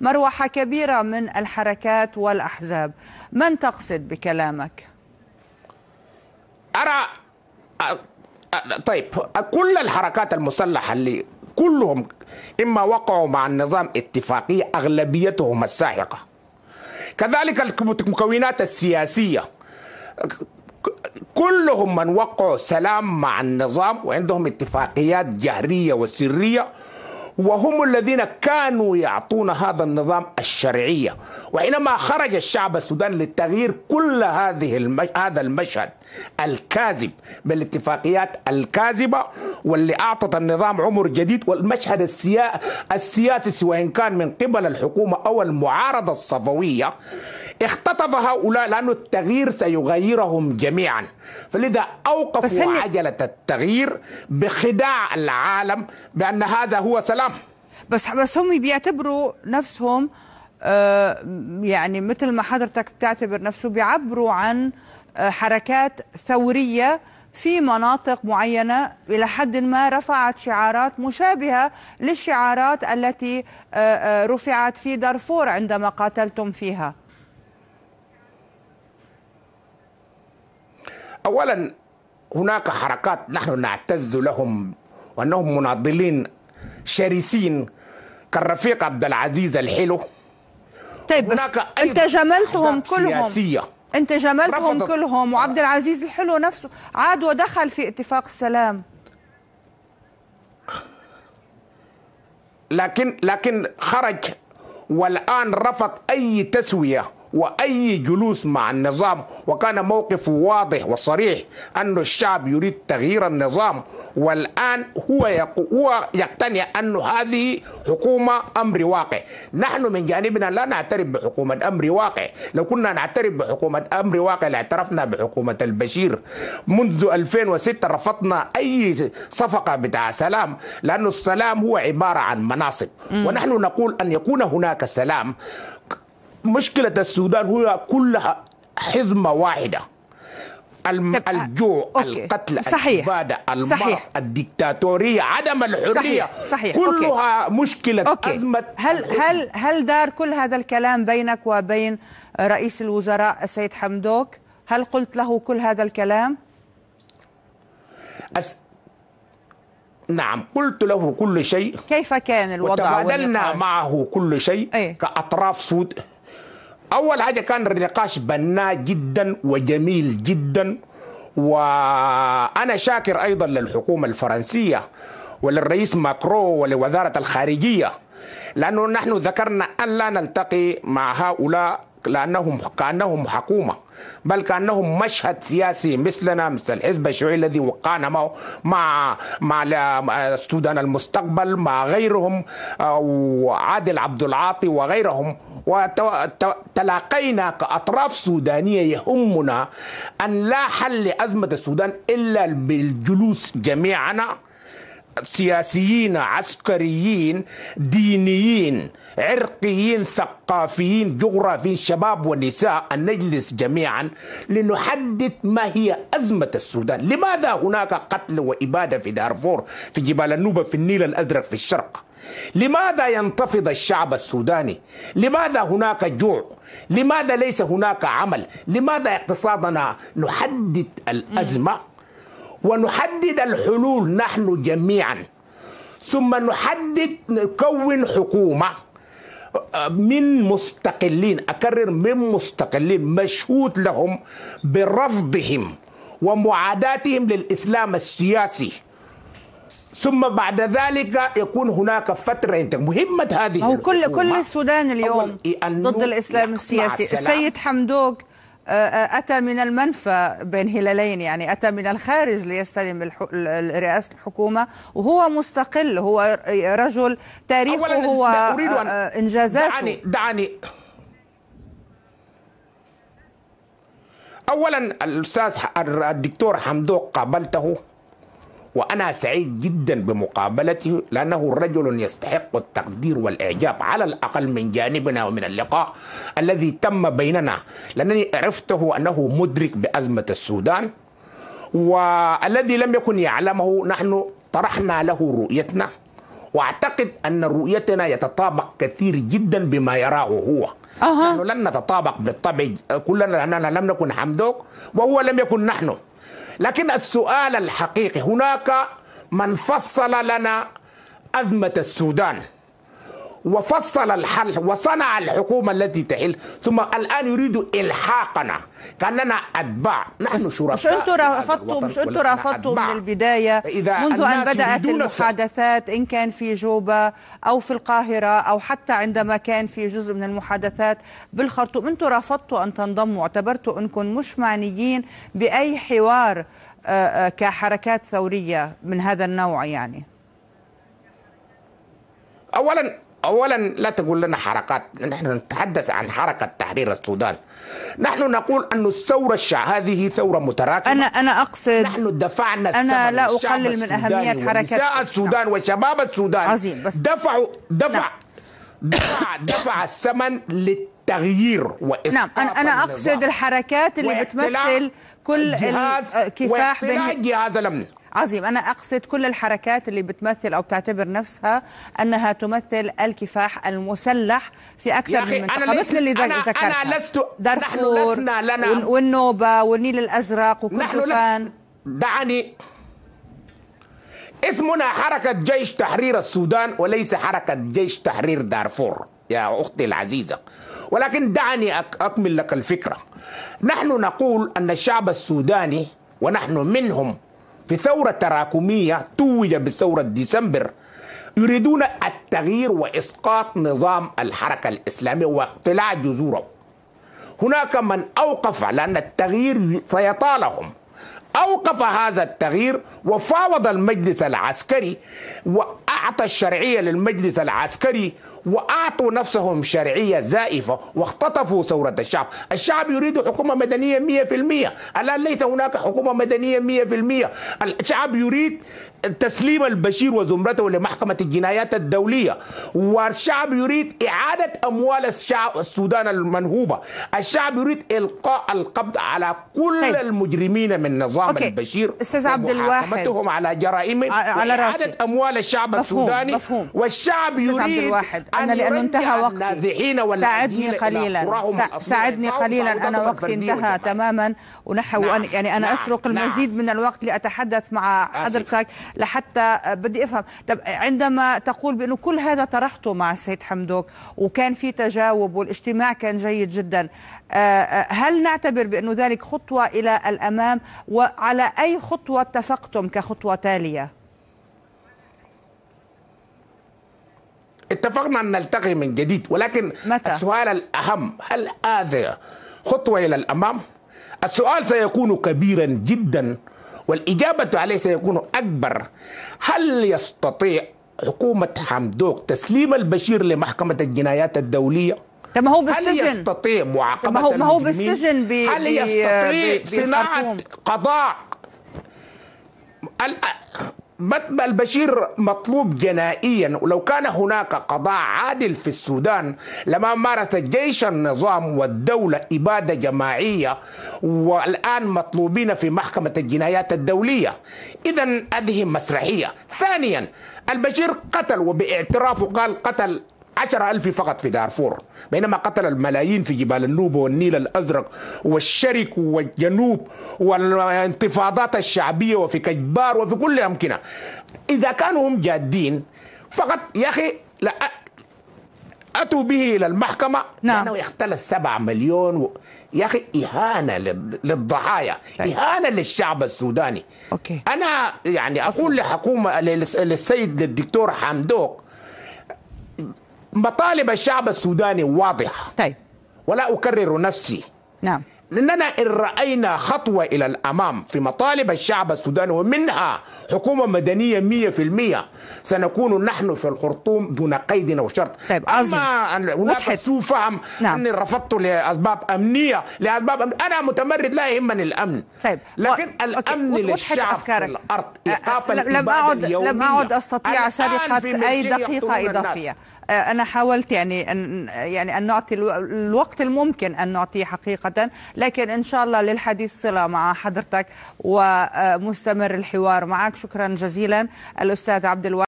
مروحة كبيرة من الحركات والأحزاب من تقصد بكلامك؟ أرى طيب كل الحركات المسلحة اللي كلهم إما وقعوا مع النظام اتفاقية أغلبيتهم الساحقة كذلك المكونات السياسية كلهم من وقعوا سلام مع النظام وعندهم اتفاقيات جهرية وسرية وهم الذين كانوا يعطون هذا النظام الشرعية وحينما خرج الشعب السوداني للتغيير كل هذه المش... هذا المشهد الكاذب بالاتفاقيات الكاذبة واللي أعطت النظام عمر جديد والمشهد السيا... السياسي سواء كان من قبل الحكومة أو المعارضة الصفوية اختطف هؤلاء لأن التغيير سيغيرهم جميعا فلذا أوقفوا عجلة التغيير بخداع العالم بأن هذا هو سلام بس بس هم بيعتبروا نفسهم آه، يعني مثل ما حضرتك بتعتبر نفسه بيعبروا عن آه، حركات ثورية في مناطق معينة إلى حد ما رفعت شعارات مشابهة للشعارات التي آه، رفعت في دارفور عندما قاتلتم فيها اولا هناك حركات نحن نعتز لهم وانهم مناضلين شرسين كالرفيق عبد العزيز الحلو طيب بس انت جملتهم كلهم سياسية انت جملتهم كلهم وعبد العزيز الحلو نفسه عاد ودخل في اتفاق السلام لكن لكن خرج والان رفض اي تسويه وأي جلوس مع النظام وكان موقفه واضح وصريح أن الشعب يريد تغيير النظام والآن هو هو يقتنع أن هذه حكومة أمر واقع نحن من جانبنا لا نعترف بحكومة أمر واقع لو كنا نعترف بحكومة أمر واقع لاعترفنا بحكومة البشير منذ 2006 رفضنا أي صفقة بتاع سلام لأن السلام هو عبارة عن مناصب ونحن نقول أن يكون هناك سلام مشكلة السودان هو كلها حزمة واحدة آه، الجوع أوكي. القتل صحيح. الإبادة المرض صحيح. الدكتاتورية عدم الحرية صحيح. صحيح. كلها أوكي. مشكلة أوكي. أزمة هل هل هل دار كل هذا الكلام بينك وبين رئيس الوزراء السيد حمدوك هل قلت له كل هذا الكلام أس... نعم قلت له كل شيء كيف كان الوضع وتبادلنا معه كل شيء أيه؟ كأطراف سود اول حاجه كان النقاش بناء جدا وجميل جدا وانا شاكر ايضا للحكومه الفرنسيه وللرئيس ماكرو ولوزاره الخارجيه لانه نحن ذكرنا ان لا نلتقي مع هؤلاء لأنهم كأنهم حكومة بل كأنهم مشهد سياسي مثلنا مثل الحزب الشيوعي الذي وقعنا مع مع السودان المستقبل مع غيرهم آه، وعادل عبد العاطي وغيرهم وتلاقينا كأطراف سودانية يهمنا أن لا حل لأزمة السودان إلا بالجلوس جميعنا سياسيين عسكريين دينيين عرقيين ثقافيين جغرافيين شباب ونساء أن نجلس جميعا لنحدد ما هي أزمة السودان لماذا هناك قتل وإبادة في دارفور في جبال النوبة في النيل الأزرق في الشرق لماذا ينتفض الشعب السوداني لماذا هناك جوع لماذا ليس هناك عمل لماذا اقتصادنا نحدد الأزمة ونحدد الحلول نحن جميعا ثم نحدد نكون حكومه آه، من مستقلين اكرر من مستقلين مشهود لهم برفضهم ومعاداتهم للاسلام السياسي ثم بعد ذلك يكون هناك فتره انتقال مهمه هذه أو كل كل السودان اليوم ضد الاسلام السياسي السيد حمدوك أتى من المنفى بين هلالين يعني أتى من الخارج ليستلم رئاسة الحكومة وهو مستقل هو رجل تاريخه هو إنجازاته دعني دعني أولا الأستاذ الدكتور حمدوق قابلته وأنا سعيد جدا بمقابلته لأنه رجل يستحق التقدير والإعجاب على الأقل من جانبنا ومن اللقاء الذي تم بيننا لأنني عرفته أنه مدرك بأزمة السودان والذي لم يكن يعلمه نحن طرحنا له رؤيتنا واعتقد ان رؤيتنا يتطابق كثير جدا بما يراه هو أه. نحن لن نتطابق بالطبع كلنا لاننا لم نكن حمدوك وهو لم يكن نحن لكن السؤال الحقيقي هناك من فصل لنا أزمة السودان وفصل الحل وصنع الحكومة التي تحل ثم الآن يريد إلحاقنا كأننا أتباع نحن شرفاء مش أنتم رفضتوا مش أنتم رفضتوا من البداية منذ أن بدأت المحادثات إن كان في جوبا أو في القاهرة أو حتى عندما كان في جزء من المحادثات بالخرطوم أنتم رفضتوا أن تنضموا اعتبرتوا أنكم مش معنيين بأي حوار آه، آه، كحركات ثورية من هذا النوع يعني أولا اولا لا تقول لنا حركات نحن نتحدث عن حركه تحرير السودان نحن نقول ان الثوره الشع هذه ثوره متراكمه انا انا اقصد نحن دفعنا انا لا اقلل من اهميه حركه نساء السودان نعم. وشباب السودان عظيم بس دفعوا دفع نعم. دفع دفع الثمن للتغيير وإسقاط نعم انا انا اقصد الحركات اللي بتمثل كل الكفاح آه، بين جهاز الامن عظيم أنا أقصد كل الحركات اللي بتمثل أو بتعتبر نفسها أنها تمثل الكفاح المسلح في أكثر من منطقة مثل اللي ذكرتها أنا لست دارفور لسنا لنا والنوبة والنيل الأزرق وكردفان دعني اسمنا حركة جيش تحرير السودان وليس حركة جيش تحرير دارفور يا أختي العزيزة ولكن دعني أكمل لك الفكرة نحن نقول أن الشعب السوداني ونحن منهم في ثورة تراكمية توج بثورة ديسمبر يريدون التغيير وإسقاط نظام الحركة الإسلامية واقتلاع جذوره هناك من أوقف لأن التغيير سيطالهم أوقف هذا التغيير وفاوض المجلس العسكري وأعطى الشرعية للمجلس العسكري وأعطوا نفسهم شرعية زائفة واختطفوا ثورة الشعب الشعب يريد حكومة مدنية 100% الآن ليس هناك حكومة مدنية 100% الشعب يريد تسليم البشير وزمرته لمحكمة الجنايات الدولية والشعب يريد إعادة أموال الشعب السودان المنهوبة الشعب يريد إلقاء القبض على كل طيب. المجرمين من نظام نظام أوكي. البشير استاذ عبد الواحد على جرائم آه، آه، على راسي اموال الشعب مفهوم. السوداني مفهوم. والشعب يريد عبد الواحد انا لانه انتهى وقتي ساعدني قليلا ساعدني قليلا انا وقتي انتهى تماما ونحو نعم. يعني انا نعم. اسرق نعم. المزيد من الوقت لاتحدث مع حضرتك لحتى بدي افهم طب عندما تقول بانه كل هذا طرحته مع السيد حمدوك وكان في تجاوب والاجتماع كان جيد جدا آه، هل نعتبر بانه ذلك خطوه الى الامام و وعلى أي خطوة اتفقتم كخطوة تالية؟ اتفقنا أن نلتقي من جديد ولكن متى؟ السؤال الأهم هل هذا خطوة إلى الأمام؟ السؤال سيكون كبيرا جدا والإجابة عليه سيكون أكبر هل يستطيع حكومة حمدوك تسليم البشير لمحكمة الجنايات الدولية؟ طب ما هو بالسجن هل يستطيع معاقبة ما هو ما هو بالسجن بي هل يستطيع صناعة قضاء البشير مطلوب جنائيا ولو كان هناك قضاء عادل في السودان لما مارس جيش النظام والدولة إبادة جماعية والآن مطلوبين في محكمة الجنايات الدولية إذا هذه مسرحية ثانيا البشير قتل وباعترافه قال قتل عشر ألف فقط في دارفور بينما قتل الملايين في جبال النوبة والنيل الأزرق والشرك والجنوب والانتفاضات الشعبية وفي كجبار وفي كل أمكنة إذا كانوا هم جادين فقط يا أخي لا أتوا به إلى المحكمة نعم لأنه يختل السبع مليون و... يا أخي إهانة للضحايا طيب. إهانة للشعب السوداني أوكي. أنا يعني أقول لحكومة للسيد الدكتور حمدوك مطالب الشعب السوداني واضحه طيب ولا اكرر نفسي نعم اننا ان راينا خطوه الى الامام في مطالب الشعب السوداني ومنها حكومه مدنيه 100% سنكون نحن في الخرطوم دون قيد او شرط طيب عظيم هناك سوء فهم نعم. اني رفضت لاسباب امنيه لاسباب أمنية. انا متمرد لا يهمني الامن طيب لكن و... الامن أوكي. للشعب في الارض ايقاف لم اعد لم اعد استطيع سرقه اي دقيقه اضافيه انا حاولت يعني ان يعني ان نعطي الوقت الممكن ان نعطيه حقيقه لكن إن شاء الله للحديث صلة مع حضرتك ومستمر الحوار معك شكرا جزيلا الأستاذ عبد الواحد